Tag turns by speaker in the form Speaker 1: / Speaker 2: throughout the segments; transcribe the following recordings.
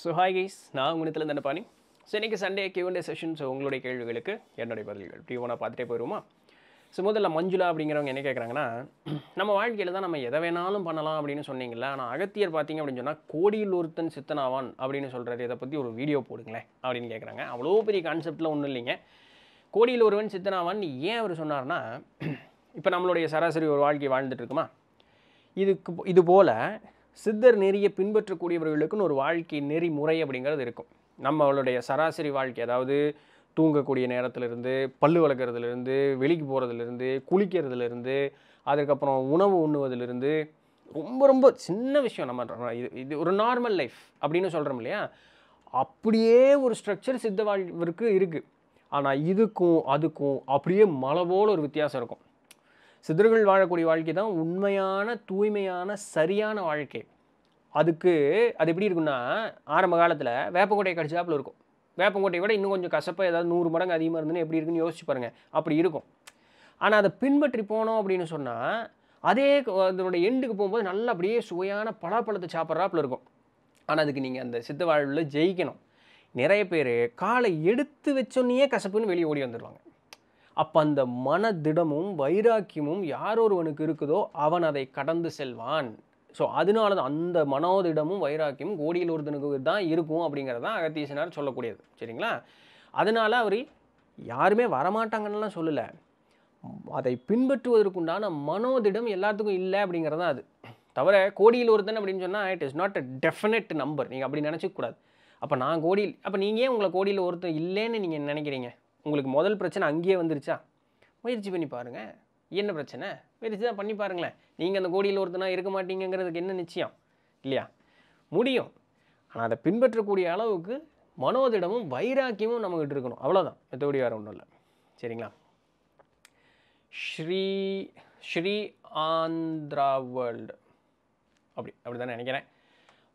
Speaker 1: so hi guys நான் உங்கத்தில் தானே பாணி ஸோ இன்றைக்கி சண்டே கியூஎன்டே செஷன் ஸோ உங்களுடைய கேள்விகளுக்கு என்னுடைய பதில்கள் இப்படி ஒன்றா பார்த்துட்டே போயிடுவோமா ஸோ முதல்ல மஞ்சுளா அப்படிங்கிறவங்க என்ன கேட்குறாங்கன்னா நம்ம வாழ்க்கையில் தான் நம்ம எதை வேணாலும் பண்ணலாம் அப்படின்னு சொன்னீங்கல்ல ஆனால் அகத்தியர் பார்த்தீங்க அப்படின்னு சொன்னால் கோடியில் ஒருத்தன் சித்தனாவான் அப்படின்னு சொல்கிறாரு இதை பற்றி ஒரு வீடியோ போடுங்களேன் அப்படின்னு கேட்குறாங்க அவ்வளோ பெரிய கான்செப்டில் ஒன்றும் இல்லைங்க கோடியில் ஒருவன் சித்தனாவான் ஏன் அவர் சொன்னார்னா இப்போ நம்மளுடைய சராசரி ஒரு வாழ்க்கை வாழ்ந்துட்டு இருக்குமா இதுக்கு இது போல் சித்தர் நெறியை பின்பற்றக்கூடியவர்களுக்குன்னு ஒரு வாழ்க்கை நெறிமுறை அப்படிங்கிறது இருக்கும் நம்மளுடைய சராசரி வாழ்க்கை அதாவது தூங்கக்கூடிய நேரத்திலிருந்து பல்லு வளர்க்குறதுலேருந்து வெளிக்கு போகிறதுலேருந்து குளிக்கிறதுலேருந்து அதுக்கப்புறம் உணவு உண்ணுவதிலிருந்து ரொம்ப ரொம்ப சின்ன விஷயம் நம்ம இது இது ஒரு நார்மல் லைஃப் அப்படின்னு சொல்கிறோம் இல்லையா அப்படியே ஒரு ஸ்ட்ரக்சர் சித்த வாழ்விற்கு இருக்குது ஆனால் இதுக்கும் அதுக்கும் அப்படியே மலை போல் ஒரு வித்தியாசம் இருக்கும் சித்தர்கள் வாழக்கூடிய வாழ்க்கை தான் உண்மையான தூய்மையான சரியான வாழ்க்கை அதுக்கு அது எப்படி இருக்குன்னா ஆரம்ப காலத்தில் வேப்பங்கோட்டையை கடிச்சாப்பில் இருக்கும் வேப்பங்கோட்டையை விட இன்னும் கொஞ்சம் கசப்பாக ஏதாவது நூறு மடங்கு அதிகமாக இருந்துன்னு எப்படி இருக்குன்னு யோசிச்சு பாருங்கள் அப்படி இருக்கும் ஆனால் அதை பின்பற்றி போனோம் அப்படின்னு சொன்னால் அதே அதனுடைய எண்டுக்கு போகும்போது நல்லா அப்படியே சுவையான பலாப்பழத்தை சாப்பிட்றாப்புல இருக்கும் ஆனால் அதுக்கு நீங்கள் அந்த சித்த வாழ்வில் ஜெயிக்கணும் நிறைய பேர் காலை எடுத்து வச்சோன்னே கசப்புன்னு வெளியே ஓடி வந்துடுவாங்க அப்போ அந்த மனதிடமும் வைராக்கியமும் யார் ஒருவனுக்கு இருக்குதோ அவன் அதை கடந்து செல்வான் ஸோ அதனால தான் அந்த மனோதிடமும் வைராக்கியமும் கோடியில் ஒருத்தனுக்கு தான் இருக்கும் அப்படிங்கிறது தான் அகத்தீசனார் சொல்லக்கூடியது சரிங்களா அதனால் அவர் யாருமே வரமாட்டாங்கன்னெலாம் சொல்லலை அதை பின்பற்றுவதற்குண்டான மனோதிடம் எல்லாத்துக்கும் இல்லை அப்படிங்கிறது தான் அது தவிர கோடியில் ஒருத்தன் அப்படின்னு சொன்னால் it is not a definite number நீங்கள் அப்படி நினச்சிக்கூடாது அப்போ நான் கோடியில் அப்போ நீங்கள் ஏன் உங்களை கோடியில் ஒருத்தன் இல்லைன்னு நீங்கள் நினைக்கிறீங்க உங்களுக்கு முதல் பிரச்சனை அங்கேயே வந்துருச்சா முயற்சி பண்ணி பாருங்கள் என்ன பிரச்சனை முயற்சி தான் பண்ணி பாருங்களேன் நீங்கள் அந்த கோடியில் ஒருத்தனா இருக்க மாட்டீங்கிறதுக்கு என்ன நிச்சயம் இல்லையா முடியும் ஆனால் அதை பின்பற்றக்கூடிய அளவுக்கு மனோதிடமும் வைராக்கியமும் நம்மகிட்ட இருக்கணும் அவ்வளோதான் மெத்தபடி வேறு ஒன்றும் இல்லை சரிங்களா ஸ்ரீ ஸ்ரீ ஆந்திரா வேர்ல்டு அப்படி அப்படி தான் நினைக்கிறேன்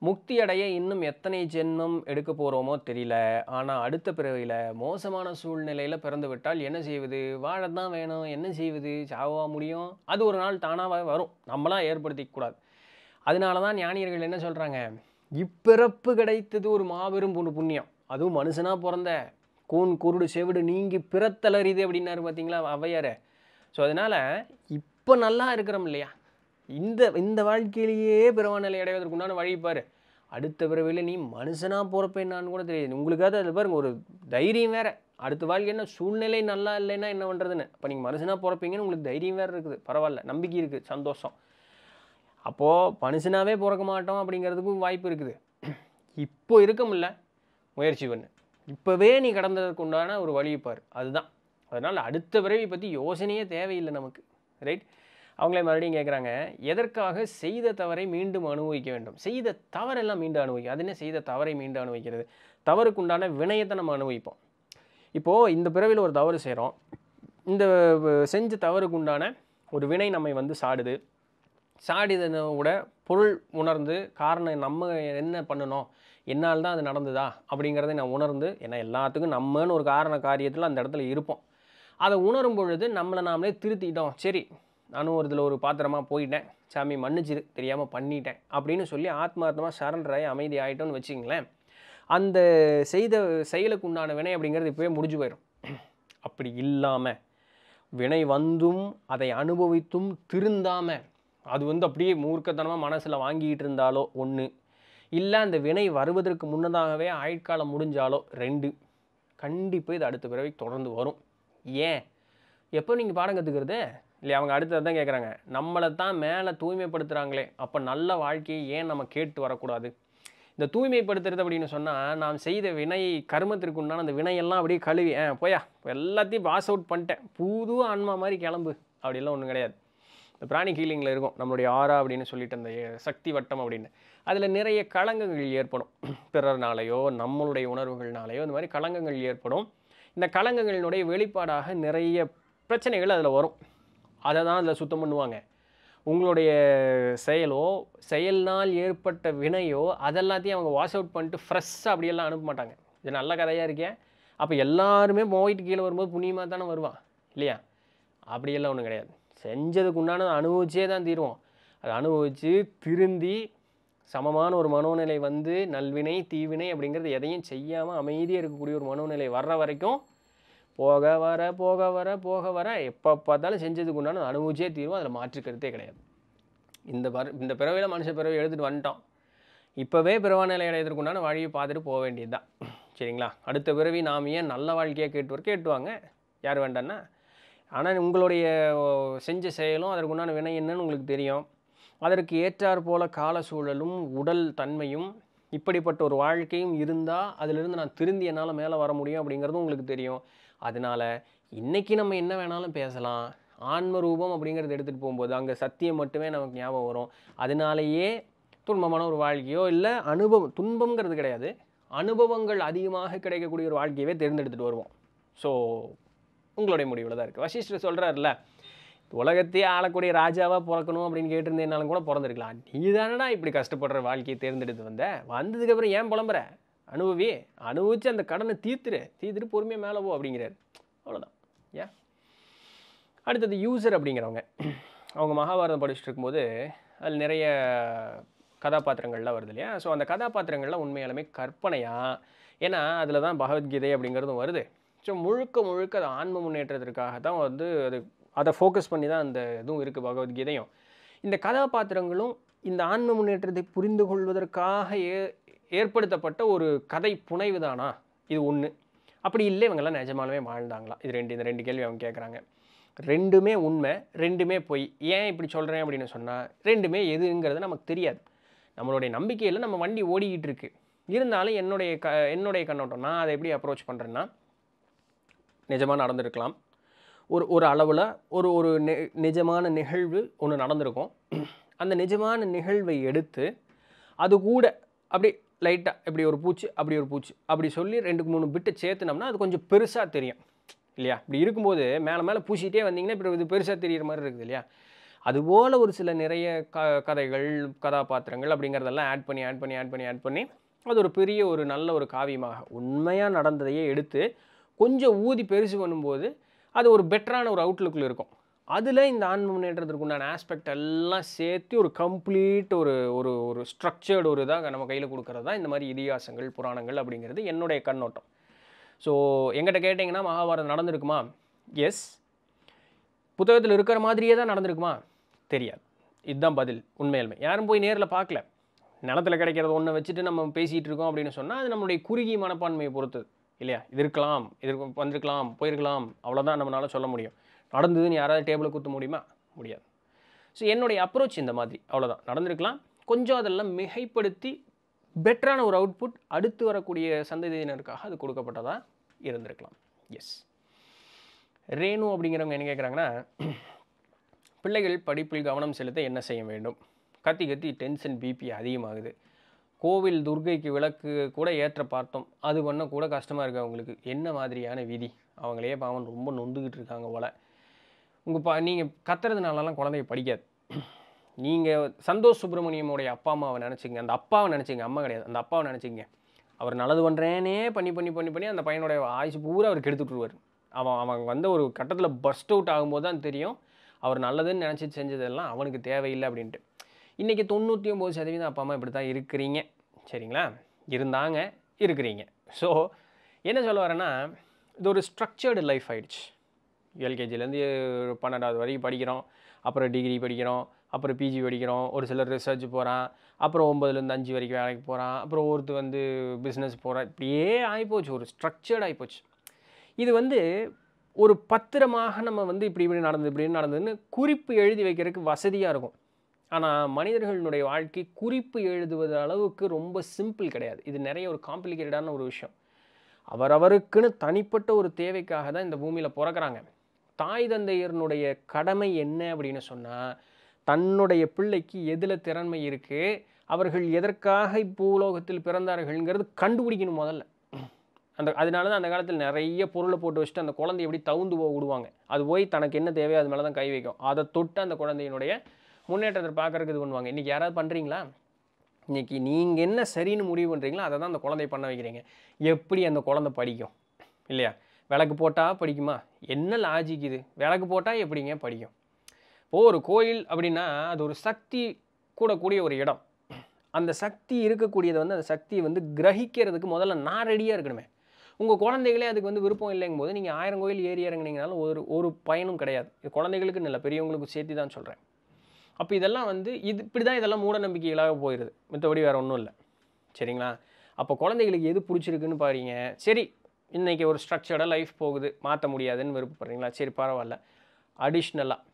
Speaker 1: முக்தி அடைய இன்னும் எத்தனை ஜென்மம் எடுக்க போகிறோமோ தெரியல ஆனால் அடுத்த பிறவியில் மோசமான சூழ்நிலையில் பிறந்து விட்டால் என்ன செய்வது வாழத்தான் வேணும் என்ன செய்வது சாவா முடியும் அது ஒரு நாள் தானாகவே வரும் நம்மளாம் ஏற்படுத்திக்கூடாது அதனால தான் ஞானியர்கள் என்ன சொல்கிறாங்க இப்பிறப்பு கிடைத்தது ஒரு மாபெரும் புண்ணு புண்ணியம் அதுவும் மனுஷனாக பிறந்த கூன் குருடு செவிடு நீங்கி பிறத்தலறிது அப்படின்னாரு பார்த்தீங்களா அவையார் ஸோ அதனால் இப்போ நல்லா இருக்கிறோம் இல்லையா இந்த இந்த வாழ்க்கையிலேயே பிறவாநிலை அடைவதற்கு உண்டான வழி பாரு அடுத்த பிறவியில் நீ மனுஷனாக போகிறப்ப என்னான்னு கூட தெரியாது உங்களுக்காக அது பாருங்க ஒரு தைரியம் வேறு அடுத்த வாழ்க்கை என்ன சூழ்நிலை நல்லா இல்லைன்னா என்ன பண்ணுறதுன்னு இப்போ நீங்கள் மனுஷனாக போகிறப்பீங்கன்னு உங்களுக்கு தைரியம் வேறு இருக்குது பரவாயில்ல நம்பிக்கை இருக்குது சந்தோஷம் அப்போது மனுஷனாகவே பிறக்க மாட்டோம் அப்படிங்கிறதுக்கும் வாய்ப்பு இருக்குது இப்போ இருக்க முடில முயற்சி பண்ணு இப்போவே நீ கடந்ததுக்கு உண்டான ஒரு வழிப்பார் அதுதான் அதனால் அடுத்த பிறவி பற்றி யோசனையே தேவையில்லை நமக்கு ரைட் அவங்களே மறுபடியும் கேட்குறாங்க எதற்காக செய்த தவறை மீண்டும் அனுபவிக்க வேண்டும் செய்த தவறெல்லாம் மீண்டும் அனுபவிக்கும் அது என்ன செய்த தவறை மீண்டும் அனுபவிக்கிறது தவறுக்குண்டான வினயத்தை நம்ம அனுபவிப்போம் இப்போது இந்த பிறவியில் ஒரு தவறு செய்கிறோம் இந்த செஞ்ச தவறுக்கு உண்டான ஒரு வினை நம்மை வந்து சாடுது விட பொருள் உணர்ந்து காரணம் நம்ம என்ன பண்ணணும் என்னால் தான் அது நடந்ததா அப்படிங்கிறத நான் உணர்ந்து ஏன்னா எல்லாத்துக்கும் நம்மன்னு ஒரு காரண காரியத்தில் அந்த இடத்துல இருப்போம் அதை உணரும் பொழுது நம்மளை நாமளே திருத்திட்டோம் சரி நானும் ஒரு இதில் ஒரு பாத்திரமாக போயிட்டேன் சாமி மன்னிச்சிரு தெரியாமல் பண்ணிட்டேன் அப்படின்னு சொல்லி ஆத்மார்த்தமாக சரண்டராகி அமைதி ஆகிட்டோன்னு வச்சிங்களேன் அந்த செய்த செயலுக்கு உண்டான வினை அப்படிங்கிறது இப்போவே முடிஞ்சு போயிடும் அப்படி இல்லாமல் வினை வந்தும் அதை அனுபவித்தும் திருந்தாமல் அது வந்து அப்படியே மூர்க்கத்தனமாக மனசில் வாங்கிக்கிட்டு இருந்தாலோ ஒன்று இல்லை அந்த வினை வருவதற்கு முன்னதாகவே ஆயுட்காலம் முடிஞ்சாலோ ரெண்டு கண்டிப்பாக இது அடுத்த பிறவை தொடர்ந்து வரும் ஏன் எப்போ நீங்கள் பாடம் கற்றுக்கிறது இல்லை அவங்க அடுத்தது தான் கேட்குறாங்க நம்மளை தான் மேலே தூய்மைப்படுத்துகிறாங்களே அப்போ நல்ல வாழ்க்கையை ஏன் நம்ம கேட்டு வரக்கூடாது இந்த தூய்மைப்படுத்துறது அப்படின்னு சொன்னால் நாம் செய்த வினை கர்மத்திற்கு உண்டான அந்த வினையெல்லாம் அப்படியே கழுவி ஆ போயா எல்லாத்தையும் பாஸ் அவுட் பண்ணிட்டேன் புது ஆன்மா மாதிரி கிளம்பு அப்படிலாம் ஒன்றும் கிடையாது இந்த பிராணி ஹீலிங்கில் இருக்கும் நம்மளுடைய ஆறா அப்படின்னு சொல்லிட்டு அந்த சக்தி வட்டம் அப்படின்னு அதில் நிறைய களங்கங்கள் ஏற்படும் பிறர்னாலேயோ நம்மளுடைய உணர்வுகள்னாலேயோ இந்த மாதிரி களங்கங்கள் ஏற்படும் இந்த களங்கங்களினுடைய வெளிப்பாடாக நிறைய பிரச்சனைகள் அதில் வரும் அதை தான் அதில் சுத்தம் பண்ணுவாங்க உங்களுடைய செயலோ செயல்னால் ஏற்பட்ட வினையோ அதெல்லாத்தையும் அவங்க வாஷ் அவுட் பண்ணிட்டு ஃப்ரெஷ்ஷாக அப்படியெல்லாம் அனுப்ப மாட்டாங்க இது நல்ல கதையாக இருக்கேன் அப்போ எல்லாருமே போயிட்டு கீழே வரும்போது புண்ணியமாக தானே வருவான் இல்லையா அப்படியெல்லாம் ஒன்றும் கிடையாது செஞ்சதுக்கு உண்டான அனுபவிச்சே தான் தீருவோம் அதை அனுபவித்து திருந்தி சமமான ஒரு மனோநிலை வந்து நல்வினை தீவினை அப்படிங்கிறது எதையும் செய்யாமல் அமைதியாக இருக்கக்கூடிய ஒரு மனோநிலை வர்ற வரைக்கும் போக வர போக வர போக வர எப்போ பார்த்தாலும் செஞ்சதுக்கு உண்டான அனுபவிச்சே தீர்வு அதில் மாற்றிக்கிறதே கிடையாது இந்த பர இந்த பிறவையில் மனுஷ பிறவை எடுத்துகிட்டு வந்துட்டோம் இப்போவே பிறவாநிலை அடையதற்கு உண்டான வழியை பார்த்துட்டு போக வேண்டியது தான் சரிங்களா அடுத்த பிறவி நாம் ஏன் நல்ல வாழ்க்கையாக கேட்டுவர் கேட்டுவாங்க யார் வேண்டான்னா ஆனால் உங்களுடைய செஞ்ச செயலும் அதற்கு உண்டான வினை என்னன்னு உங்களுக்கு தெரியும் அதற்கு ஏற்றார் போல கால சூழலும் உடல் தன்மையும் இப்படிப்பட்ட ஒரு வாழ்க்கையும் இருந்தால் அதிலிருந்து நான் திருந்தி என்னால் மேலே வர முடியும் அப்படிங்கிறதும் உங்களுக்கு தெரியும் அதனால் இன்றைக்கி நம்ம என்ன வேணாலும் பேசலாம் ஆன்ம ரூபம் அப்படிங்கிறது எடுத்துகிட்டு போகும்போது அங்கே சத்தியம் மட்டுமே நமக்கு ஞாபகம் வரும் அதனாலேயே துன்பமான ஒரு வாழ்க்கையோ இல்லை அனுபவம் துன்பங்கிறது கிடையாது அனுபவங்கள் அதிகமாக கிடைக்கக்கூடிய ஒரு வாழ்க்கையவே தேர்ந்தெடுத்துகிட்டு வருவோம் ஸோ உங்களுடைய முடிவில் தான் இருக்குது வசிஷ்டர் சொல்கிறாருல்ல உலகத்தையே ஆளக்கூடிய ராஜாவாக பிறக்கணும் அப்படின்னு கேட்டிருந்தேனாலும் கூட பிறந்திருக்கலாம் நீ தானடா இப்படி கஷ்டப்படுற வாழ்க்கையை தேர்ந்தெடுத்து வந்த வந்ததுக்கப்புறம் ஏன் புலம்புற அனுபவி அனுபவித்து அந்த கடனை தீர்த்துரு தீர்த்துட்டு பொறுமையாக மேலே போ அப்படிங்கிறாரு அவ்வளோதான் ஏன் அடுத்தது யூசர் அப்படிங்கிறவங்க அவங்க மகாபாரதம் படிச்சுட்டு இருக்கும்போது அதில் நிறைய கதாபாத்திரங்கள்லாம் வருது இல்லையா ஸோ அந்த கதாபாத்திரங்கள்லாம் உண்மையாலுமே கற்பனையாக ஏன்னா அதில் தான் பகவத்கீதை அப்படிங்கிறதும் வருது ஸோ முழுக்க முழுக்க அது ஆன்ம முன்னேற்றத்திற்காக தான் வந்து அது அதை ஃபோக்கஸ் பண்ணி தான் அந்த இதுவும் இருக்குது பகவத்கீதையும் இந்த கதாபாத்திரங்களும் இந்த ஆன்ம முன்னேற்றத்தை புரிந்து கொள்வதற்காக ஏற்படுத்தப்பட்ட ஒரு கதை புனைவு தானா இது ஒன்று அப்படி இல்லை இவங்கெல்லாம் நிஜமாலுமே வாழ்ந்தாங்களா இது ரெண்டு இந்த ரெண்டு கேள்வி அவங்க கேட்குறாங்க ரெண்டுமே உண்மை ரெண்டுமே பொய் ஏன் இப்படி சொல்கிறேன் அப்படின்னு சொன்னால் ரெண்டுமே எதுங்கிறது நமக்கு தெரியாது நம்மளுடைய நம்பிக்கையில் நம்ம வண்டி ஓடிக்கிட்டு இருக்கு இருந்தாலும் என்னுடைய க என்னுடைய கண்ணோட்டம் நான் அதை எப்படி அப்ரோச் பண்ணுறேன்னா நிஜமாக நடந்திருக்கலாம் ஒரு ஒரு அளவில் ஒரு ஒரு நெ நிஜமான நிகழ்வு ஒன்று நடந்திருக்கும் அந்த நிஜமான நிகழ்வை எடுத்து அது கூட அப்படி லைட்டாக இப்படி ஒரு பூச்சி அப்படி ஒரு பூச்சி அப்படி சொல்லி ரெண்டு மூணு பிட்டு சேர்த்துனோம்னா அது கொஞ்சம் பெருசாக தெரியும் இல்லையா இப்படி இருக்கும்போது மேலே மேலே பூசிட்டே வந்தீங்கன்னா இப்படி இது பெருசாக தெரிகிற மாதிரி இருக்குது இல்லையா அதுபோல் ஒரு சில நிறைய க கதைகள் கதாபாத்திரங்கள் அப்படிங்கிறதெல்லாம் ஆட் பண்ணி ஆட் பண்ணி ஆட் பண்ணி ஆட் பண்ணி அது ஒரு பெரிய ஒரு நல்ல ஒரு காவியமாக உண்மையாக நடந்ததையே எடுத்து கொஞ்சம் ஊதி பெருசு பண்ணும்போது அது ஒரு பெட்டரான ஒரு அவுட்லுக்கில் இருக்கும் அதில் இந்த ஆன்ம முன்னேற்றத்திற்கு உண்டான ஆஸ்பெக்ட் எல்லாம் சேர்த்து ஒரு கம்ப்ளீட் ஒரு ஒரு ஒரு ஸ்ட்ரக்சர்டு ஒரு இதாக நம்ம கையில் கொடுக்குறது தான் இந்த மாதிரி இதிகாசங்கள் புராணங்கள் அப்படிங்கிறது என்னுடைய கண்ணோட்டம் ஸோ எங்கிட்ட கேட்டிங்கன்னா மகாபாரதம் நடந்திருக்குமா எஸ் புத்தகத்தில் இருக்கிற மாதிரியே தான் நடந்திருக்குமா தெரியாது இதுதான் பதில் உண்மையிலுமே யாரும் போய் நேரில் பார்க்கல நிலத்தில் கிடைக்கிறத ஒன்று வச்சுட்டு நம்ம பேசிகிட்டு இருக்கோம் அப்படின்னு சொன்னால் அது நம்மளுடைய குறுகிய மனப்பான்மையை பொறுத்தது இல்லையா இது இருக்கலாம் இது வந்திருக்கலாம் போயிருக்கலாம் அவ்வளோதான் நம்மளால் சொல்ல முடியும் நடந்ததுன்னு யாராவது டேபிளை குத்த முடியுமா முடியாது ஸோ என்னுடைய அப்ரோச் இந்த மாதிரி அவ்வளோதான் நடந்திருக்கலாம் கொஞ்சம் அதெல்லாம் மிகைப்படுத்தி பெட்டரான ஒரு அவுட்புட் அடுத்து வரக்கூடிய சந்ததியினருக்காக அது கொடுக்கப்பட்டதாக இருந்திருக்கலாம் எஸ் ரேணு அப்படிங்கிறவங்க என்ன கேட்குறாங்கன்னா பிள்ளைகள் படிப்பில் கவனம் செலுத்த என்ன செய்ய வேண்டும் கத்தி கத்தி டென்ஷன் பிபி அதிகமாகுது கோவில் துர்கைக்கு விளக்கு கூட ஏற்ற பார்த்தோம் அது பண்ண கூட கஷ்டமாக இருக்குது அவங்களுக்கு என்ன மாதிரியான விதி அவங்களே பாவன் ரொம்ப நொந்துக்கிட்டு இருக்காங்க போல் உங்கள் பா நீங்கள் கத்துறதுனாலலாம் குழந்தைய படிக்காது நீங்கள் சந்தோஷ் சுப்பிரமணியமுடைய அப்பா அம்மாவை நினச்சிங்க அந்த அப்பாவை நினச்சிங்க அம்மா கிடையாது அந்த அப்பாவை நினச்சிங்க அவர் நல்லது பண்ணுறேனே பண்ணி பண்ணி பண்ணி பண்ணி அந்த பையனுடைய ஆயுசு பூரா அவர் கெடுத்துட்ருவார் அவன் அவன் வந்து ஒரு கட்டத்தில் பஸ்ட் அவுட் ஆகும்போது தான் தெரியும் அவர் நல்லதுன்னு நினச்சி செஞ்சதெல்லாம் அவனுக்கு தேவையில்லை அப்படின்ட்டு இன்றைக்கி தொண்ணூற்றி ஒம்பது சதவீதம் அப்பா அம்மா இப்படி தான் இருக்கிறீங்க சரிங்களா இருந்தாங்க இருக்கிறீங்க ஸோ என்ன சொல்ல வரேன்னா இது ஒரு ஸ்ட்ரக்சர்டு லைஃப் ஆகிடுச்சு எல்கேஜிலேருந்து பன்னெண்டாவது வரைக்கும் படிக்கிறோம் அப்புறம் டிகிரி படிக்கிறோம் அப்புறம் பிஜி படிக்கிறோம் ஒரு சிலர் ரிசர்ச் போகிறான் அப்புறம் ஒம்பதுலேருந்து அஞ்சு வரைக்கும் வேலைக்கு போகிறான் அப்புறம் ஒருத்தர் வந்து பிஸ்னஸ் போகிறான் இப்படியே ஆகிப்போச்சு ஒரு ஸ்ட்ரக்சர்ட் ஆகிப்போச்சு இது வந்து ஒரு பத்திரமாக நம்ம வந்து இப்படி இப்படி நடந்தது இப்படின்னு நடந்ததுன்னு குறிப்பு எழுதி வைக்கிறதுக்கு வசதியாக இருக்கும் ஆனால் மனிதர்களுடைய வாழ்க்கை குறிப்பு எழுதுவது அளவுக்கு ரொம்ப சிம்பிள் கிடையாது இது நிறைய ஒரு காம்ப்ளிகேட்டடான ஒரு விஷயம் அவரவருக்குன்னு தனிப்பட்ட ஒரு தேவைக்காக தான் இந்த பூமியில் பிறக்கிறாங்க தாய் தந்தையர்னுடைய கடமை என்ன அப்படின்னு சொன்னால் தன்னுடைய பிள்ளைக்கு எதில் திறன்மை இருக்குது அவர்கள் எதற்காக இப்பூலோகத்தில் பிறந்தார்கள்ங்கிறது கண்டுபிடிக்கணும் முதல்ல அந்த அதனால தான் அந்த காலத்தில் நிறைய பொருளை போட்டு வச்சுட்டு அந்த குழந்தை எப்படி தகுந்து போக விடுவாங்க அது போய் தனக்கு என்ன தேவையோ அது மேலே தான் கை வைக்கும் அதை தொட்டு அந்த குழந்தையினுடைய முன்னேற்றத்தை பார்க்குறதுக்கு இது பண்ணுவாங்க இன்றைக்கி யாராவது பண்ணுறீங்களா இன்றைக்கி நீங்கள் என்ன சரின்னு முடிவு பண்ணுறீங்களோ அதை தான் அந்த குழந்தை பண்ண வைக்கிறீங்க எப்படி அந்த குழந்தை படிக்கும் இல்லையா விளக்கு போட்டால் படிக்குமா என்ன லாஜிக் இது விளக்கு போட்டால் எப்படிங்க படிக்கும் இப்போது ஒரு கோயில் அப்படின்னா அது ஒரு சக்தி கூடக்கூடிய ஒரு இடம் அந்த சக்தி இருக்கக்கூடியது வந்து அந்த சக்தியை வந்து கிரகிக்கிறதுக்கு முதல்ல நான் ரெடியாக இருக்கணுமே உங்கள் குழந்தைகளே அதுக்கு வந்து விருப்பம் இல்லைங்கும் போது நீங்கள் ஆயிரம் கோயில் ஏறி இறங்குனீங்கனாலும் ஒரு ஒரு பயனும் கிடையாது இது குழந்தைகளுக்கு இல்லை பெரியவங்களுக்கு சேர்த்து தான் சொல்கிறேன் அப்போ இதெல்லாம் வந்து இது இப்படி தான் இதெல்லாம் மூட நம்பிக்கைகளாக போயிடுது மற்றபடி வேறு ஒன்றும் இல்லை சரிங்களா அப்போ குழந்தைகளுக்கு எது பிடிச்சிருக்குன்னு பாருங்க சரி இன்றைக்கி ஒரு ஸ்ட்ரக்சர்டாக லைஃப் போகுது மாற்ற முடியாதுன்னு விருப்பப்படுறீங்களா சரி பரவாயில்ல அடிஷ்னலாக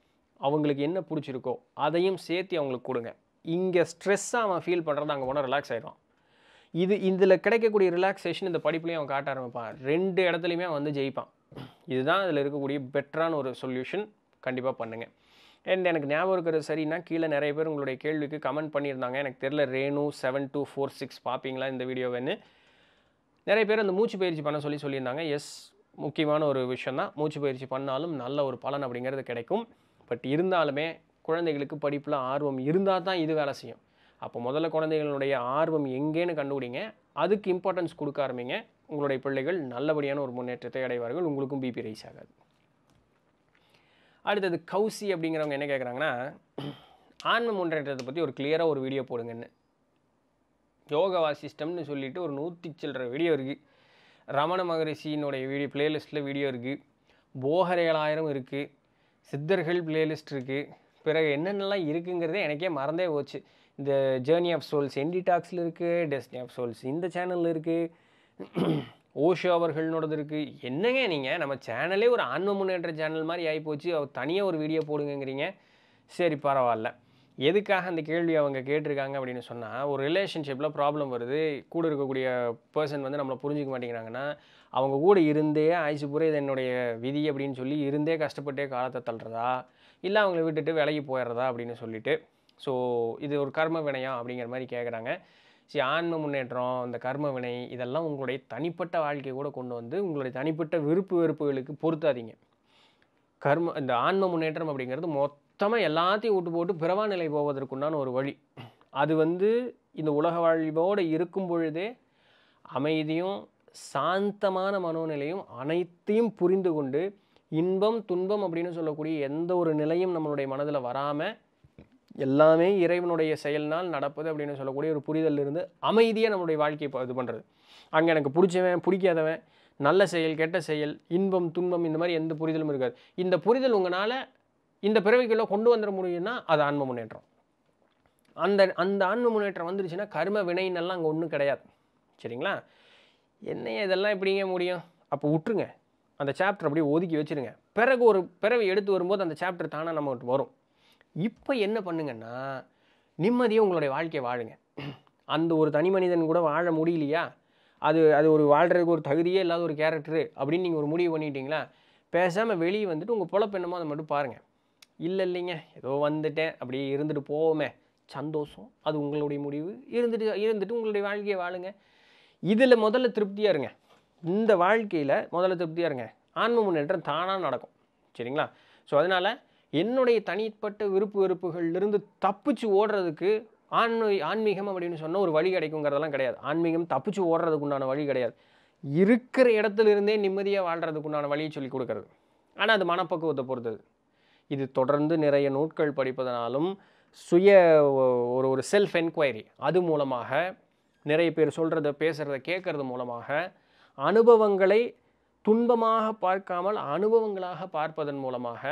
Speaker 1: அவங்களுக்கு என்ன பிடிச்சிருக்கோ அதையும் சேர்த்து அவங்களுக்கு கொடுங்க இங்கே ஸ்ட்ரெஸ்ஸாக அவன் ஃபீல் பண்ணுறது அங்கே போனால் ரிலாக்ஸ் ஆகிடும் இது இதில் கிடைக்கக்கூடிய ரிலாக்ஸேஷன் இந்த படிப்புலையும் அவன் காட்ட ஆரம்பிப்பான் ரெண்டு இடத்துலையுமே அவன் வந்து ஜெயிப்பான் இதுதான் இதில் இருக்கக்கூடிய பெட்டரான ஒரு சொல்யூஷன் கண்டிப்பாக பண்ணுங்கள் அண்ட் எனக்கு ஞாபகம் இருக்கிறது சரின்னா கீழே நிறைய பேர் உங்களுடைய கேள்விக்கு கமெண்ட் பண்ணியிருந்தாங்க எனக்கு தெரில Renu seven two four six பார்ப்பீங்களா இந்த வீடியோவன்னு நிறைய பேர் அந்த மூச்சு பயிற்சி பண்ண சொல்லி சொல்லியிருந்தாங்க எஸ் முக்கியமான ஒரு விஷயம் தான் மூச்சு பயிற்சி பண்ணாலும் நல்ல ஒரு பலன் அப்படிங்கிறது கிடைக்கும் பட் இருந்தாலுமே குழந்தைகளுக்கு படிப்பில் ஆர்வம் இருந்தால் தான் இது வேலை செய்யும் அப்போ முதல்ல குழந்தைகளுடைய ஆர்வம் எங்கேன்னு கண்டுபிடிங்க அதுக்கு இம்பார்ட்டன்ஸ் கொடுக்க ஆரம்பிங்க உங்களுடைய பிள்ளைகள் நல்லபடியான ஒரு முன்னேற்றத்தை அடைவார்கள் உங்களுக்கும் பிபி ரைஸ் ஆகாது அடுத்தது கௌசி அப்படிங்கிறவங்க என்ன கேட்குறாங்கன்னா ஆன்ம முன்னேற்றத்தை பற்றி ஒரு கிளியராக ஒரு வீடியோ போடுங்கன்னு யோக வாசிஷ்டம்னு சொல்லிட்டு ஒரு நூற்றி சில்லற வீடியோ இருக்குது ரமண மகரிஷியினுடைய வீடியோ ப்ளேலிஸ்ட்டில் வீடியோ இருக்குது போகர் ஏழாயிரம் இருக்குது சித்தர்கள் ப்ளேலிஸ்ட் இருக்குது பிறகு என்னென்னலாம் இருக்குங்கிறதே எனக்கே மறந்தே போச்சு இந்த ஜேர்னி ஆஃப் சோல்ஸ் என்டிடாக்ஸில் இருக்குது டெஸ்னி ஆஃப் சோல்ஸ் இந்த சேனலில் இருக்குது ஓஷோ அவர்கள்னோடது இருக்குது என்னங்க நீங்கள் நம்ம சேனலே ஒரு ஆன்ம முன்னேற்ற சேனல் மாதிரி ஆகிப்போச்சு அவர் தனியாக ஒரு வீடியோ போடுங்கங்கிறீங்க சரி பரவாயில்ல எதுக்காக அந்த கேள்வி அவங்க கேட்டிருக்காங்க அப்படின்னு சொன்னால் ஒரு ரிலேஷன்ஷிப்பில் ப்ராப்ளம் வருது கூட இருக்கக்கூடிய பர்சன் வந்து நம்மளை புரிஞ்சிக்க மாட்டேங்கிறாங்கன்னா அவங்க கூட இருந்தே ஆயிசு புரிய இது என்னுடைய விதி அப்படின்னு சொல்லி இருந்தே கஷ்டப்பட்டே காலத்தை தள்ளுறதா இல்லை அவங்கள விட்டுட்டு விலகி போயிடுறதா அப்படின்னு சொல்லிட்டு ஸோ இது ஒரு கர்ம வினையா அப்படிங்கிற மாதிரி கேட்குறாங்க சரி ஆன்ம முன்னேற்றம் இந்த கர்ம வினை இதெல்லாம் உங்களுடைய தனிப்பட்ட வாழ்க்கையை கூட கொண்டு வந்து உங்களுடைய தனிப்பட்ட விருப்பு வெறுப்புகளுக்கு பொருத்தாதீங்க கர்ம இந்த ஆன்ம முன்னேற்றம் அப்படிங்கிறது மொத்த மொத்தமாக எல்லாத்தையும் விட்டு போட்டு பிறவா நிலை போவதற்குண்டான ஒரு வழி அது வந்து இந்த உலக வாழ்வோடு இருக்கும் பொழுதே அமைதியும் சாந்தமான மனோநிலையும் அனைத்தையும் புரிந்து கொண்டு இன்பம் துன்பம் அப்படின்னு சொல்லக்கூடிய எந்த ஒரு நிலையும் நம்மளுடைய மனதில் வராமல் எல்லாமே இறைவனுடைய செயல்னால் நடப்பது அப்படின்னு சொல்லக்கூடிய ஒரு புரிதல் இருந்து அமைதியாக நம்மளுடைய வாழ்க்கையை இது பண்ணுறது அங்கே எனக்கு பிடிச்சவன் பிடிக்காதவன் நல்ல செயல் கெட்ட செயல் இன்பம் துன்பம் இந்த மாதிரி எந்த புரிதலும் இருக்காது இந்த புரிதல் உங்களால் இந்த பிறவிக்குள்ளே கொண்டு வந்துட முடியும்னா அது ஆன்ம முன்னேற்றம் அந்த அந்த ஆன்ம முன்னேற்றம் வந்துருச்சுன்னா கர்ம வினைன்னெல்லாம் அங்கே ஒன்றும் கிடையாது சரிங்களா என்னைய இதெல்லாம் எப்படிங்க முடியும் அப்போ விட்டுருங்க அந்த சாப்டர் அப்படியே ஒதுக்கி வச்சுருங்க பிறகு ஒரு பிறவி எடுத்து வரும்போது அந்த சாப்டர் தானாக நம்மகிட்ட வரும் இப்போ என்ன பண்ணுங்கன்னா நிம்மதியாக உங்களுடைய வாழ்க்கையை வாழுங்க அந்த ஒரு தனி மனிதன் கூட வாழ முடியலையா அது அது ஒரு வாழ்கிறதுக்கு ஒரு தகுதியே இல்லாத ஒரு கேரக்டரு அப்படின்னு நீங்கள் ஒரு முடிவு பண்ணிட்டீங்களா பேசாமல் வெளியே வந்துட்டு உங்கள் பொழப்பு என்னமோ அதை மட்டும் பாருங்கள் இல்லை இல்லைங்க ஏதோ வந்துட்டேன் அப்படியே இருந்துட்டு போவோமே சந்தோஷம் அது உங்களுடைய முடிவு இருந்துட்டு இருந்துட்டு உங்களுடைய வாழ்க்கையை வாழுங்க இதில் முதல்ல திருப்தியாக இருங்க இந்த வாழ்க்கையில் முதல்ல திருப்தியாக இருங்க ஆன்ம முன்னேற்றம் தானாக நடக்கும் சரிங்களா ஸோ அதனால் என்னுடைய தனிப்பட்ட விருப்பு வெறுப்புகள்லேருந்து தப்பிச்சு ஓடுறதுக்கு ஆன்மீ ஆன்மீகம் அப்படின்னு சொன்னால் ஒரு வழி கிடைக்குங்கிறதெல்லாம் கிடையாது ஆன்மீகம் தப்பிச்சு ஓடுறதுக்கு உண்டான வழி கிடையாது இருக்கிற இடத்துலேருந்தே நிம்மதியாக வாழ்கிறதுக்கு உண்டான வழியை சொல்லி கொடுக்குறது ஆனால் அது மனப்பக்குவத்தை பொறுத்தது இது தொடர்ந்து நிறைய நூட்கள் படிப்பதனாலும் சுய ஒரு ஒரு செல்ஃப் என்கொயரி அது மூலமாக நிறைய பேர் சொல்கிறத பேசுகிறத கேட்குறது மூலமாக அனுபவங்களை துன்பமாக பார்க்காமல் அனுபவங்களாக பார்ப்பதன் மூலமாக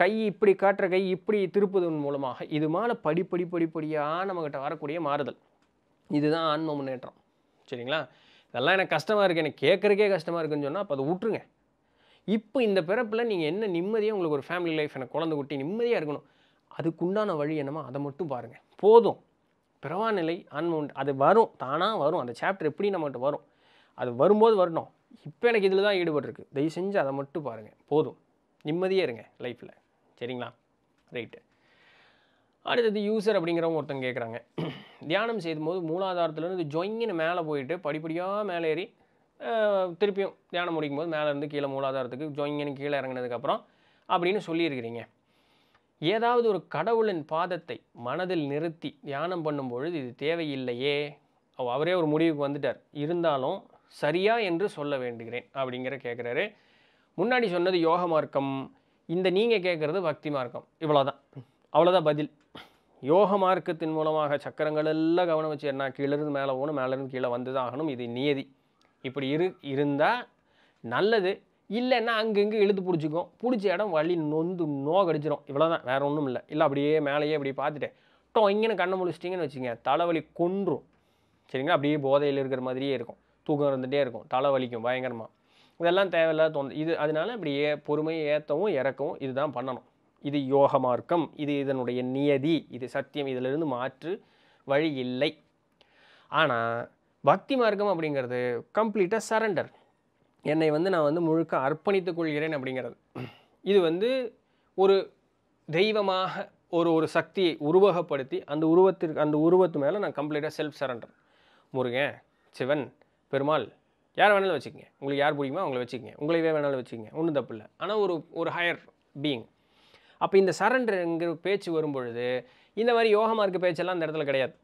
Speaker 1: கை இப்படி காட்டுற கை இப்படி திருப்பதன் மூலமாக இது மேலே படிப்படி படிப்படியாக நம்மகிட்ட வரக்கூடிய மாறுதல் இதுதான் ஆன்ம முன்னேற்றம் சரிங்களா இதெல்லாம் எனக்கு கஷ்டமாக இருக்குது எனக்கு கேட்குறக்கே கஷ்டமாக இருக்குன்னு சொன்னால் அப்போ அதை விட்டுருங்க இப்போ இந்த பிறப்பில் நீங்கள் என்ன நிம்மதியாக உங்களுக்கு ஒரு ஃபேமிலி லைஃப் எனக்கு குழந்தை குட்டி நிம்மதியாக இருக்கணும் அதுக்குண்டான வழி என்னமோ அதை மட்டும் பாருங்கள் போதும் பிறவாநிலை அன்மௌண்ட் அது வரும் தானாக வரும் அந்த சாப்டர் எப்படி நம்மகிட்ட வரும் அது வரும்போது வரணும் இப்போ எனக்கு இதில் தான் ஈடுபட்டிருக்கு தயவு செஞ்சு அதை மட்டும் பாருங்கள் போதும் நிம்மதியாக இருங்க லைஃப்பில் சரிங்களா ரைட்டு அடுத்தது யூசர் அப்படிங்கிறவங்க ஒருத்தங்க கேட்குறாங்க தியானம் செய்யும்போது மூலாதாரத்துலேருந்து ஜொயின்னு மேலே போயிட்டு படிப்படியாக மேலே ஏறி திருப்பியும் தியானம் முடிக்கும் போது மேலேருந்து கீழே மூலாதாரத்துக்கு ஜோயிங்கன்னு கீழே இறங்கினதுக்கப்புறம் அப்படின்னு சொல்லியிருக்கிறீங்க ஏதாவது ஒரு கடவுளின் பாதத்தை மனதில் நிறுத்தி தியானம் பண்ணும்பொழுது இது தேவையில்லையே அவரே ஒரு முடிவுக்கு வந்துட்டார் இருந்தாலும் சரியா என்று சொல்ல வேண்டுகிறேன் அப்படிங்கிற கேட்குறாரு முன்னாடி சொன்னது யோக மார்க்கம் இந்த நீங்கள் கேட்குறது பக்தி மார்க்கம் இவ்வளோதான் அவ்வளோதான் பதில் யோக மார்க்கத்தின் மூலமாக சக்கரங்கள் எல்லாம் கவனம் வச்சு என்ன கீழேருந்து மேலே போகணும் மேலேருந்து கீழே வந்து தான் ஆகணும் இது நியதி இப்படி இரு இருந்தால் நல்லது இல்லைன்னா அங்கங்கே இழுத்து பிடிச்சிக்கும் பிடிச்ச இடம் வழி நொந்து நோகடிச்சிடும் இவ்வளோ தான் வேறு ஒன்றும் இல்லை இல்லை அப்படியே மேலேயே அப்படி பார்த்துட்டு டோ இங்கேன்னு கண்ணை முழிச்சிட்டிங்கன்னு வச்சுங்க தலைவலி கொன்றும் சரிங்களா அப்படியே போதையில் இருக்கிற மாதிரியே இருக்கும் தூக்கம் இருந்துகிட்டே இருக்கும் தலைவலிக்கும் பயங்கரமாக இதெல்லாம் தேவையில்லாத தோணு இது அதனால் இப்படியே பொறுமையை ஏற்றவும் இறக்கவும் இதுதான் பண்ணணும் இது யோக மார்க்கம் இது இதனுடைய நியதி இது சத்தியம் இதிலிருந்து மாற்று வழி இல்லை ஆனால் பக்தி மார்க்கம் அப்படிங்கிறது கம்ப்ளீட்டாக சரண்டர் என்னை வந்து நான் வந்து முழுக்க அர்ப்பணித்துக் கொள்கிறேன் அப்படிங்கிறது இது வந்து ஒரு தெய்வமாக ஒரு ஒரு சக்தியை உருவகப்படுத்தி அந்த உருவத்திற்கு அந்த உருவத்து மேலே நான் கம்ப்ளீட்டாக செல்ஃப் சரண்டர் முருகன் சிவன் பெருமாள் யார் வேணாலும் வச்சுக்கங்க உங்களுக்கு யார் பிடிக்குமோ அவங்கள வச்சுக்கோங்க உங்களையே வேணாலும் வச்சுக்கங்க ஒன்றும் தப்பு இல்லை ஆனால் ஒரு ஒரு ஹையர் பீயிங் அப்போ இந்த சரண்டருங்கிற பேச்சு வரும்பொழுது இந்த மாதிரி யோகமாக இருக்க பேச்செல்லாம் அந்த இடத்துல கிடையாது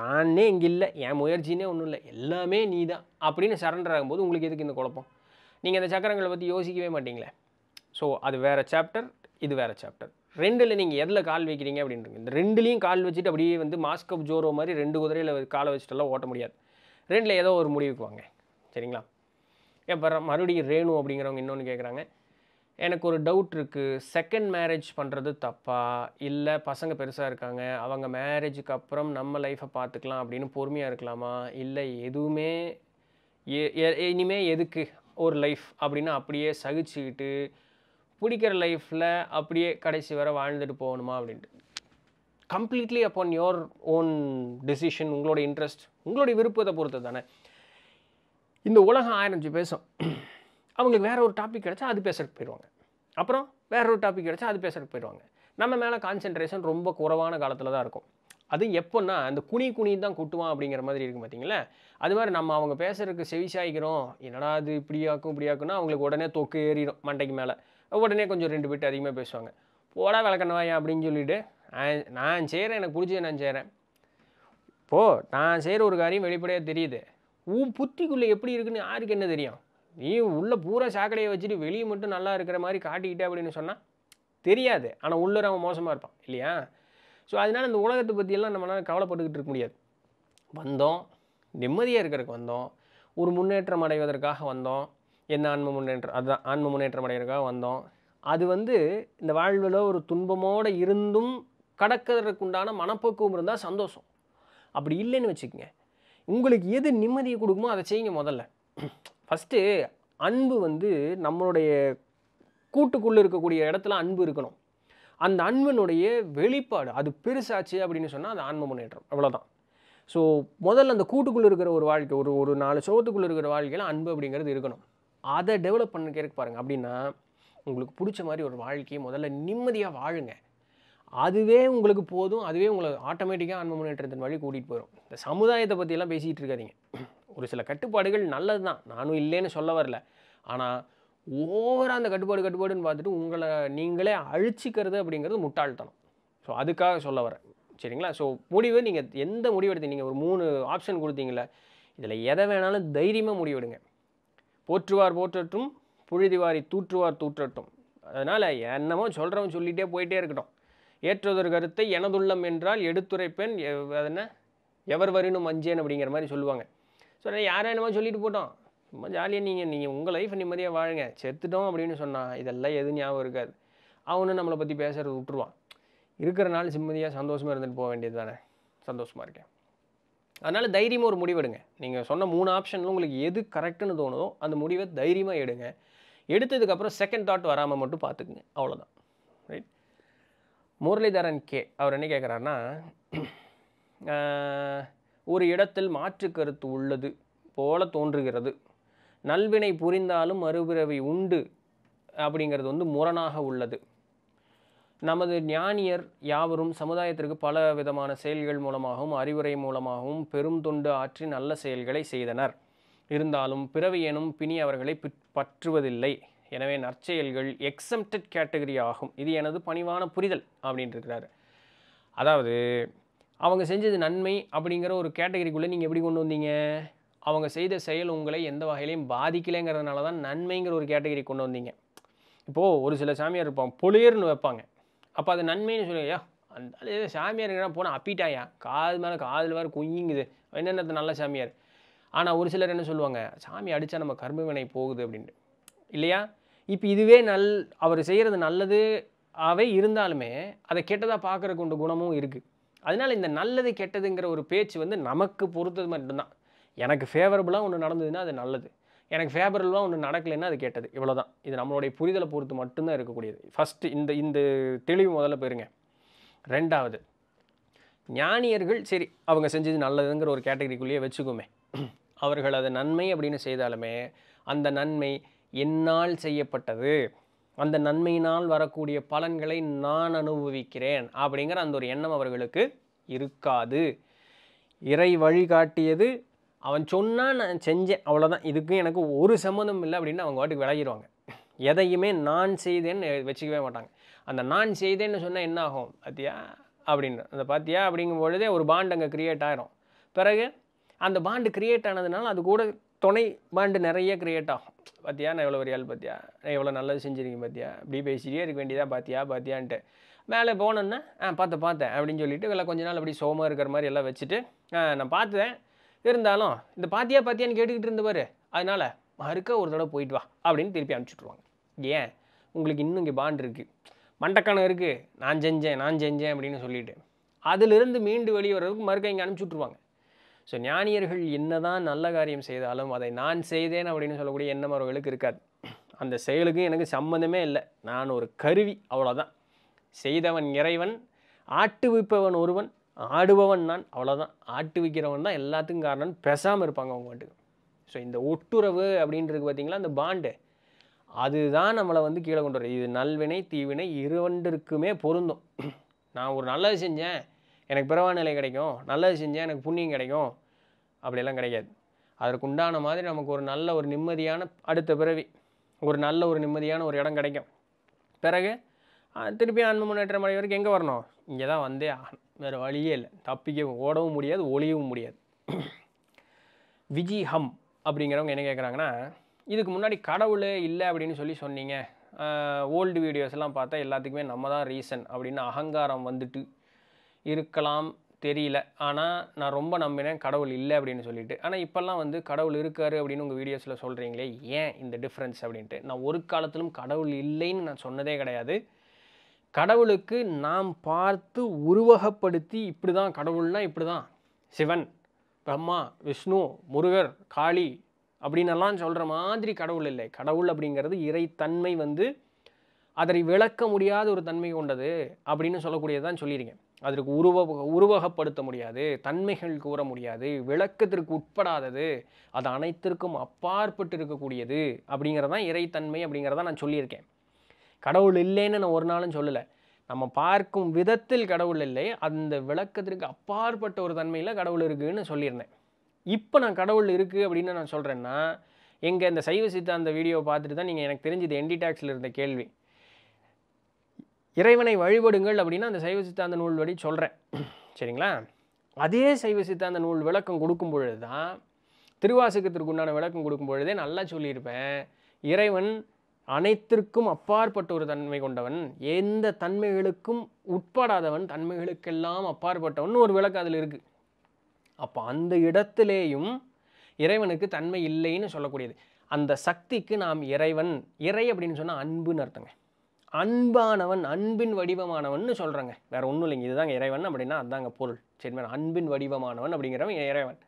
Speaker 1: நானே இங்கே இல்லை என் முயற்சினே ஒன்றும் இல்லை எல்லாமே நீ தான் அப்படின்னு சரண்டர் ஆகும்போது உங்களுக்கு எதுக்கு இந்த குழப்பம் நீங்கள் இந்த சக்கரங்களை பற்றி யோசிக்கவே மாட்டிங்களே ஸோ அது வேறு சாப்டர் இது வேறு சாப்டர் ரெண்டில் நீங்கள் எதில் கால் வைக்கிறீங்க அப்படின்றீங்க இந்த ரெண்டுலேயும் கால் வச்சுட்டு அப்படியே வந்து அப் ஜோரோ மாதிரி ரெண்டு குதிரையில் காலை வச்சுட்டெல்லாம் ஓட்ட முடியாது ரெண்டில் ஏதோ ஒரு முடிவுக்கு வாங்க சரிங்களா எப்போ மறுபடியும் ரேணு அப்படிங்கிறவங்க இன்னொன்று கேட்குறாங்க எனக்கு ஒரு டவுட் இருக்குது செகண்ட் மேரேஜ் பண்ணுறது தப்பா இல்லை பசங்க பெருசாக இருக்காங்க அவங்க மேரேஜுக்கு அப்புறம் நம்ம லைஃப்பை பார்த்துக்கலாம் அப்படின்னு பொறுமையாக இருக்கலாமா இல்லை எதுவுமே இனிமேல் எதுக்கு ஒரு லைஃப் அப்படின்னு அப்படியே சகிச்சுக்கிட்டு பிடிக்கிற லைஃப்பில் அப்படியே கடைசி வர வாழ்ந்துட்டு போகணுமா அப்படின்ட்டு completely upon your own decision உங்களோட இன்ட்ரெஸ்ட் உங்களுடைய விருப்பத்தை பொறுத்து தானே இந்த உலகம் ஆயிரஞ்சு பேசும் அவங்களுக்கு வேறு ஒரு டாபிக் கிடச்சா அது பேசுகிறதுக்கு போயிடுவாங்க அப்புறம் வேற ஒரு டாபிக் கிடச்சா அது பேசுறதுக்கு போயிடுவாங்க நம்ம மேலே கான்சென்ட்ரேஷன் ரொம்ப குறைவான காலத்தில் தான் இருக்கும் அது எப்போன்னா அந்த குனி குனி தான் கொட்டுவான் அப்படிங்கிற மாதிரி இருக்கும் பார்த்தீங்களா அது மாதிரி நம்ம அவங்க பேசுகிறதுக்கு செவிசாய்க்கிறோம் என்னடா அது இப்படியாக்கும் இப்படியாக்குன்னா அவங்களுக்கு உடனே தொக்கு ஏறிடும் மண்டைக்கு மேலே உடனே கொஞ்சம் ரெண்டு பேர்ட்டு அதிகமாக பேசுவாங்க போடா விளக்கணவாயா அப்படின்னு சொல்லிவிட்டு நான் செய்கிறேன் எனக்கு பிடிச்சது நான் செய்கிறேன் இப்போது நான் செய்கிற ஒரு காரியம் வெளிப்படையாக தெரியுது உன் புத்திக்குள்ளே எப்படி இருக்குன்னு யாருக்கு என்ன தெரியும் நீ உள்ளே பூரா சாக்கடையை வச்சுட்டு வெளியே மட்டும் நல்லா இருக்கிற மாதிரி காட்டிக்கிட்டே அப்படின்னு சொன்னால் தெரியாது ஆனால் உள்ளே அவன் மோசமாக இருப்பான் இல்லையா ஸோ அதனால் இந்த உலகத்தை பற்றியெல்லாம் நம்மளால் கவலைப்பட்டுக்கிட்டு இருக்க முடியாது வந்தோம் நிம்மதியாக இருக்கிறதுக்கு வந்தோம் ஒரு முன்னேற்றம் அடைவதற்காக வந்தோம் என்ன ஆன்ம முன்னேற்றம் அதுதான் ஆன்ம முன்னேற்றம் அடைகிறதுக்காக வந்தோம் அது வந்து இந்த வாழ்வில் ஒரு துன்பமோடு இருந்தும் கடக்கிறதுக்குண்டான மனப்போக்குவம் இருந்தால் சந்தோஷம் அப்படி இல்லைன்னு வச்சுக்கோங்க உங்களுக்கு எது நிம்மதியை கொடுக்குமோ அதை செய்யுங்க முதல்ல ஃபஸ்ட்டு அன்பு வந்து நம்மளுடைய கூட்டுக்குள்ளே இருக்கக்கூடிய இடத்துல அன்பு இருக்கணும் அந்த அன்பனுடைய வெளிப்பாடு அது பெருசாச்சு அப்படின்னு சொன்னால் அது ஆன்ம முன்னேற்றம் அவ்வளோதான் ஸோ முதல்ல அந்த கூட்டுக்குள்ளே இருக்கிற ஒரு வாழ்க்கை ஒரு ஒரு நாலு சோகத்துக்குள்ளே இருக்கிற வாழ்க்கையில் அன்பு அப்படிங்கிறது இருக்கணும் அதை டெவலப் பண்ண கேட்க பாருங்கள் அப்படின்னா உங்களுக்கு பிடிச்ச மாதிரி ஒரு வாழ்க்கையை முதல்ல நிம்மதியாக வாழுங்க அதுவே உங்களுக்கு போதும் அதுவே உங்களை ஆட்டோமேட்டிக்காக அன்பு முன்னேற்றத்தின் வழி கூட்டிகிட்டு போயிடும் இந்த சமுதாயத்தை பற்றியெல்லாம் பேசிகிட்டு இருக்காதிங்க ஒரு சில கட்டுப்பாடுகள் நல்லது தான் நானும் இல்லைன்னு சொல்ல வரல ஆனால் ஓவராக அந்த கட்டுப்பாடு கட்டுப்பாடுன்னு பார்த்துட்டு உங்களை நீங்களே அழிச்சிக்கிறது அப்படிங்கிறது முட்டாள்தனம் ஸோ அதுக்காக சொல்ல வரேன் சரிங்களா ஸோ முடிவு நீங்கள் எந்த முடிவு எடுத்து நீங்கள் ஒரு மூணு ஆப்ஷன் கொடுத்தீங்களே இதில் எதை வேணாலும் தைரியமாக முடிவெடுங்க போற்றுவார் போற்றட்டும் புழுதிவாரி தூற்றுவார் தூற்றட்டும் அதனால் என்னமோ சொல்கிறவன் சொல்லிகிட்டே போயிட்டே இருக்கட்டும் ஏற்றதொரு கருத்தை எனதுள்ளம் என்றால் எடுத்துரைப்பேன் என்ன எவர் வரினும் மஞ்சேன் அப்படிங்கிற மாதிரி சொல்லுவாங்க ஸோ யாரும் என்னமோ சொல்லிட்டு போட்டோம் சும்மா ஜாலியாக நீங்கள் நீங்கள் உங்கள் லைஃப் நிம்மதியாக வாழுங்க செத்துட்டோம் அப்படின்னு சொன்னால் இதெல்லாம் எது ஞாபகம் இருக்காது அவனு நம்மளை பற்றி பேசுகிறது விட்டுருவான் இருக்கிற நாள் சந்தோஷமாக இருந்துட்டு போக வேண்டியது தானே சந்தோஷமாக இருக்கேன் அதனால் தைரியமாக ஒரு முடிவெடுங்க நீங்கள் சொன்ன மூணு ஆப்ஷனில் உங்களுக்கு எது கரெக்டுன்னு தோணுதோ அந்த முடிவை தைரியமாக எடுங்க எடுத்ததுக்கப்புறம் செகண்ட் தாட் வராமல் மட்டும் பார்த்துக்குங்க அவ்வளோதான் முரளிதரன் கே அவர் என்ன கேட்குறாருன்னா ஒரு இடத்தில் மாற்று கருத்து உள்ளது போல தோன்றுகிறது நல்வினை புரிந்தாலும் மறுபிறவி உண்டு அப்படிங்கிறது வந்து முரணாக உள்ளது நமது ஞானியர் யாவரும் சமுதாயத்திற்கு பல விதமான செயல்கள் மூலமாகவும் அறிவுரை மூலமாகவும் பெரும் தொண்டு ஆற்றி நல்ல செயல்களை செய்தனர் இருந்தாலும் பிறவி எனும் பிணி அவர்களை பற்றுவதில்லை எனவே நற்செயல்கள் எக்ஸம்டட் கேட்டகரி ஆகும் இது எனது பணிவான புரிதல் அப்படின்ட்டுருக்கிறாரு அதாவது அவங்க செஞ்சது நன்மை அப்படிங்கிற ஒரு கேட்டகரிக்குள்ளே நீங்கள் எப்படி கொண்டு வந்தீங்க அவங்க செய்த செயல் உங்களை எந்த வகையிலையும் பாதிக்கலைங்கிறதுனால தான் நன்மைங்கிற ஒரு கேட்டகரி கொண்டு வந்தீங்க இப்போது ஒரு சில சாமியார் இருப்பாங்க புளியர்னு வைப்பாங்க அப்போ அது நன்மைன்னு சொல்லுவையா அந்த சாமியார் இருக்கிறா போனால் அப்பிட்டாயா காது மேலே காதில் வேறு குயிங்குது என்னென்னது நல்ல சாமியார் ஆனால் ஒரு சிலர் என்ன சொல்லுவாங்க சாமி அடித்தா நம்ம கர்மவினை போகுது அப்படின்ட்டு இல்லையா இப்போ இதுவே நல் அவர் செய்கிறது நல்லது ஆவே இருந்தாலுமே அதை கெட்டதாக பார்க்குறக்கு உண்டு குணமும் இருக்குது அதனால் இந்த நல்லது கெட்டதுங்கிற ஒரு பேச்சு வந்து நமக்கு பொறுத்தது மட்டும்தான் எனக்கு ஃபேவரபுளாக ஒன்று நடந்ததுன்னா அது நல்லது எனக்கு ஃபேவரபுளாக ஒன்று நடக்கலைன்னா அது கெட்டது இவ்வளோ தான் இது நம்மளுடைய புரிதலை பொறுத்து மட்டும்தான் இருக்கக்கூடியது ஃபஸ்ட்டு இந்த இந்த தெளிவு முதல்ல போயிருங்க ரெண்டாவது ஞானியர்கள் சரி அவங்க செஞ்சது நல்லதுங்கிற ஒரு கேட்டகரிக்குள்ளேயே வச்சுக்குமே அவர்கள் அதை நன்மை அப்படின்னு செய்தாலுமே அந்த நன்மை என்னால் செய்யப்பட்டது அந்த நன்மையினால் வரக்கூடிய பலன்களை நான் அனுபவிக்கிறேன் அப்படிங்கிற அந்த ஒரு எண்ணம் அவர்களுக்கு இருக்காது இறை வழிகாட்டியது அவன் சொன்னால் நான் செஞ்சேன் அவ்வளோதான் இதுக்கும் எனக்கு ஒரு சம்மந்தம் இல்லை அப்படின்னு அவங்க வாட்டுக்கு விளையிடுவாங்க எதையுமே நான் செய்தேன்னு வச்சுக்கவே மாட்டாங்க அந்த நான் செய்தேன்னு சொன்னால் என்ன ஆகும் பார்த்தியா அப்படின்னு அந்த பார்த்தியா அப்படிங்கும் பொழுதே ஒரு பாண்ட் அங்கே க்ரியேட் ஆகிரும் பிறகு அந்த பாண்டு க்ரியேட் ஆனதுனால அது கூட துணை பாண்டு நிறைய க்ரியேட் ஆகும் பார்த்தியா நான் எவ்வளோ ஒரு ஆள் பார்த்தியா நான் எவ்வளோ நல்லது செஞ்சுருக்கீங்க பார்த்தியா இப்படி பேசிட்டே இருக்க வேண்டியதாக பார்த்தியா பார்த்தியான்ட்டு மேலே போனோன்னா ஆ பார்த்து பார்த்தேன் அப்படின்னு சொல்லிட்டு வெளில கொஞ்ச நாள் அப்படி சோமாக இருக்கிற மாதிரி எல்லாம் வச்சுட்டு நான் பார்த்தேன் இருந்தாலும் இந்த பாத்தியா பாத்தியான்னு கேட்டுக்கிட்டு இருந்தவர் அதனால் மறுக்க ஒரு தடவை போயிட்டு வா அப்படின்னு திருப்பி அனுப்பிச்சுட்ருவாங்க ஏன் உங்களுக்கு இன்னும் இங்கே பாண்ட் இருக்குது மண்டக்கணம் இருக்குது நான் செஞ்சேன் நான் செஞ்சேன் அப்படின்னு சொல்லிட்டு அதிலிருந்து மீண்டு வெளியே வர்றதுக்கு மறுக்க இங்கே அனுப்பிச்சுட்ருவாங்க ஸோ ஞானியர்கள் என்னதான் நல்ல காரியம் செய்தாலும் அதை நான் செய்தேன் அப்படின்னு சொல்லக்கூடிய எண்ணம் அவர்களுக்கு இருக்காது அந்த செயலுக்கும் எனக்கு சம்மந்தமே இல்லை நான் ஒரு கருவி அவ்வளோதான் செய்தவன் இறைவன் ஆட்டுவிப்பவன் ஒருவன் ஆடுபவன் நான் அவ்வளோதான் ஆட்டுவிக்கிறவன் தான் எல்லாத்துக்கும் காரணம் பெசாமல் இருப்பாங்க அவங்க மட்டும் ஸோ இந்த ஒட்டுறவு அப்படின்றது பார்த்திங்களா அந்த பாண்டு அதுதான் நம்மளை வந்து கீழே கொண்டு வரும் இது நல்வினை தீவினை இருவண்டிற்குமே பொருந்தும் நான் ஒரு நல்லது செஞ்சேன் எனக்கு பிறவா நிலை கிடைக்கும் நல்லது செஞ்சால் எனக்கு புண்ணியம் கிடைக்கும் அப்படியெல்லாம் கிடைக்காது அதற்கு உண்டான மாதிரி நமக்கு ஒரு நல்ல ஒரு நிம்மதியான அடுத்த பிறவி ஒரு நல்ல ஒரு நிம்மதியான ஒரு இடம் கிடைக்கும் பிறகு திருப்பி அன்பு முன்னேற்ற அடைய வரைக்கும் எங்கே வரணும் இங்கே தான் வந்தே வேறு வழியே இல்லை தப்பிக்கவும் ஓடவும் முடியாது ஒளியவும் முடியாது விஜி ஹம் அப்படிங்கிறவங்க என்ன கேட்குறாங்கன்னா இதுக்கு முன்னாடி கடவுள் இல்லை அப்படின்னு சொல்லி சொன்னீங்க ஓல்டு வீடியோஸ்லாம் பார்த்தா எல்லாத்துக்குமே நம்ம தான் ரீசன் அப்படின்னு அகங்காரம் வந்துட்டு இருக்கலாம் தெரியல ஆனால் நான் ரொம்ப நம்பினேன் கடவுள் இல்லை அப்படின்னு சொல்லிட்டு ஆனால் இப்போல்லாம் வந்து கடவுள் இருக்கார் அப்படின்னு உங்கள் வீடியோஸில் சொல்கிறீங்களே ஏன் இந்த டிஃப்ரென்ஸ் அப்படின்ட்டு நான் ஒரு காலத்திலும் கடவுள் இல்லைன்னு நான் சொன்னதே கிடையாது கடவுளுக்கு நாம் பார்த்து உருவகப்படுத்தி இப்படி தான் கடவுள்னா இப்படி தான் சிவன் பிரம்மா விஷ்ணு முருகர் காளி அப்படின்னெல்லாம் சொல்கிற மாதிரி கடவுள் இல்லை கடவுள் அப்படிங்கிறது இறைத்தன்மை வந்து அதனை விளக்க முடியாத ஒரு தன்மை கொண்டது அப்படின்னு சொல்லக்கூடியதான் சொல்லியிருக்கேன் அதற்கு உருவ உருவகப்படுத்த முடியாது தன்மைகள் கூற முடியாது விளக்கத்திற்கு உட்படாதது அது அனைத்திற்கும் அப்பாற்பட்டு இருக்கக்கூடியது அப்படிங்கிறதான் இறைத்தன்மை அப்படிங்கிறத நான் சொல்லியிருக்கேன் கடவுள் இல்லைன்னு நான் ஒரு நாளும் சொல்லலை நம்ம பார்க்கும் விதத்தில் கடவுள் இல்லை அந்த விளக்கத்திற்கு அப்பாற்பட்ட ஒரு தன்மையில் கடவுள் இருக்குதுன்னு சொல்லியிருந்தேன் இப்போ நான் கடவுள் இருக்குது அப்படின்னு நான் சொல்கிறேன்னா எங்கள் இந்த சைவ சித்தாந்த வீடியோ பார்த்துட்டு தான் நீங்கள் எனக்கு தெரிஞ்சது என்டி டாக்ஸில் இருந்த கேள்வி இறைவனை வழிபடுங்கள் அப்படின்னு அந்த சைவ சித்தாந்த நூல் வழி சொல்கிறேன் சரிங்களா அதே சைவ சித்தாந்த நூல் விளக்கம் கொடுக்கும் பொழுது தான் திருவாசகத்திற்கு உண்டான விளக்கம் கொடுக்கும் பொழுதே நல்லா சொல்லியிருப்பேன் இறைவன் அனைத்திற்கும் அப்பாற்பட்ட ஒரு தன்மை கொண்டவன் எந்த தன்மைகளுக்கும் உட்படாதவன் தன்மைகளுக்கெல்லாம் அப்பாற்பட்டவன் ஒரு விளக்கம் அதில் இருக்குது அப்போ அந்த இடத்துலேயும் இறைவனுக்கு தன்மை இல்லைன்னு சொல்லக்கூடியது அந்த சக்திக்கு நாம் இறைவன் இறை அப்படின்னு சொன்னால் அன்புன்னு அர்த்தங்க அன்பானவன் அன்பின் வடிவமானவன் சொல்கிறாங்க வேறு ஒன்றும் இல்லைங்க இதுதாங்க இறைவன் அப்படின்னா அதுதாங்க பொருள் சரி மேடம் அன்பின் வடிவமானவன் அப்படிங்கிறவன் இறைவன்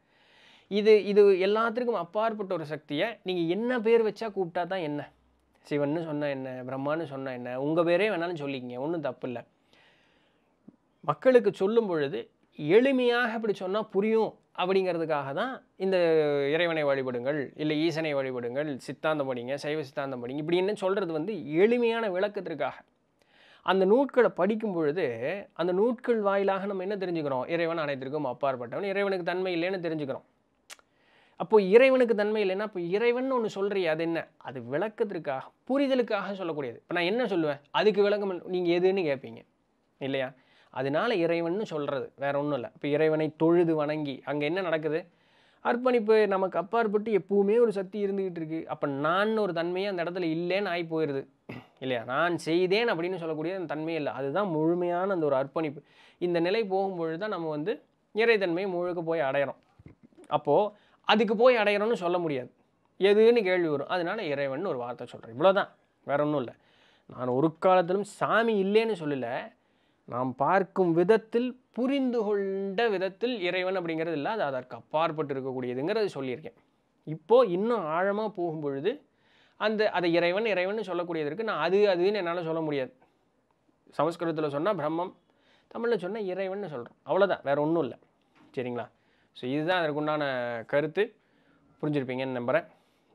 Speaker 1: இது இது எல்லாத்திற்கும் அப்பாற்பட்ட ஒரு சக்தியை நீங்கள் என்ன பேர் வச்சா கூப்பிட்டா தான் என்ன சிவன்னு சொன்னால் என்ன பிரம்மான்னு சொன்னால் என்ன உங்கள் பேரே வேணாலும் சொல்லிக்கிங்க ஒன்றும் தப்பு இல்லை மக்களுக்கு சொல்லும் பொழுது எளிமையாக இப்படி சொன்னால் புரியும் அப்படிங்கிறதுக்காக தான் இந்த இறைவனை வழிபடுங்கள் இல்லை ஈசனை வழிபடுங்கள் சித்தாந்தம் படிங்க சைவ சித்தாந்தம் படிங்க இப்படின்னு சொல்கிறது வந்து எளிமையான விளக்கத்திற்காக அந்த நூட்களை படிக்கும் பொழுது அந்த நூட்கள் வாயிலாக நம்ம என்ன தெரிஞ்சுக்கிறோம் இறைவன் அனைத்திற்கும் அப்பாற்பட்டவன் இறைவனுக்கு தன்மை இல்லைன்னு தெரிஞ்சுக்கிறோம் அப்போது இறைவனுக்கு தன்மை இல்லைன்னா இப்போ இறைவன் ஒன்று சொல்கிறிய அது என்ன அது விளக்கத்திற்காக புரிதலுக்காக சொல்லக்கூடியது இப்போ நான் என்ன சொல்லுவேன் அதுக்கு விளக்கம் நீங்கள் எதுன்னு கேட்பீங்க இல்லையா அதனால இறைவன் சொல்கிறது வேற ஒன்றும் இல்லை இப்போ இறைவனை தொழுது வணங்கி அங்கே என்ன நடக்குது அர்ப்பணிப்பு நமக்கு அப்பாற்பட்டு எப்பவுமே ஒரு சக்தி இருந்துக்கிட்டு இருக்குது அப்போ நான் ஒரு தன்மையே அந்த இடத்துல இல்லைன்னு ஆகி போயிடுது இல்லையா நான் செய்தேன் அப்படின்னு சொல்லக்கூடிய அந்த தன்மை இல்லை அதுதான் முழுமையான அந்த ஒரு அர்ப்பணிப்பு இந்த நிலை போகும்பொழுது தான் நம்ம வந்து இறைத்தன்மையை முழுக்க போய் அடையிறோம் அப்போது அதுக்கு போய் அடையிறோம்னு சொல்ல முடியாது எதுன்னு கேள்வி வரும் அதனால் இறைவன் ஒரு வார்த்தை சொல்கிறேன் இவ்வளோதான் வேற ஒன்றும் இல்லை நான் ஒரு காலத்திலும் சாமி இல்லைன்னு சொல்லலை நாம் பார்க்கும் விதத்தில் புரிந்து கொண்ட விதத்தில் இறைவன் அப்படிங்கிறது இல்லை அது அதற்கு அப்பாற்பட்டு இருக்கக்கூடியதுங்கிறது சொல்லியிருக்கேன் இப்போது இன்னும் ஆழமாக போகும்பொழுது அந்த அதை இறைவன் இறைவன் சொல்லக்கூடியது இருக்குது நான் அது அதுன்னு என்னால் சொல்ல முடியாது சமஸ்கிருதத்தில் சொன்னால் பிரம்மம் தமிழில் சொன்னால் இறைவன் சொல்கிறோம் அவ்வளோதான் வேறு ஒன்றும் இல்லை சரிங்களா ஸோ இதுதான் அதற்கு உண்டான கருத்து புரிஞ்சிருப்பீங்கன்னு நம்புகிறேன்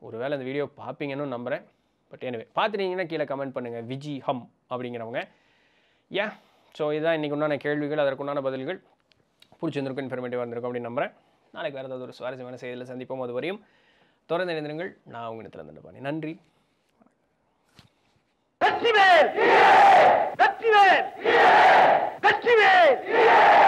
Speaker 1: ஒருவேளை அந்த வீடியோ பார்ப்பீங்கன்னு நம்புகிறேன் பட் எனவே பார்த்துட்டீங்கன்னா கீழே கமெண்ட் பண்ணுங்கள் விஜி ஹம் அப்படிங்கிறவங்க ஏன் ஸோ இதுதான் இன்றைக்கு உண்டான கேள்விகள் அதற்குண்டான பதில்கள் பிடிச்சிருந்திருக்கும் இன்ஃபர்மேட்டிவாக இருந்திருக்கும் அப்படின்னு நம்புகிறேன் நாளைக்கு வேறு ஏதாவது ஒரு சுவாரஸ்யமான செய்தியில் சந்திப்போம் அது வரையும் தொடர்ந்து இணைந்திருங்கள் நான் அவங்க இடத்துல பண்ணி நன்றி வெற்றிவேல் வெற்றிவேல் வெற்றிவேல்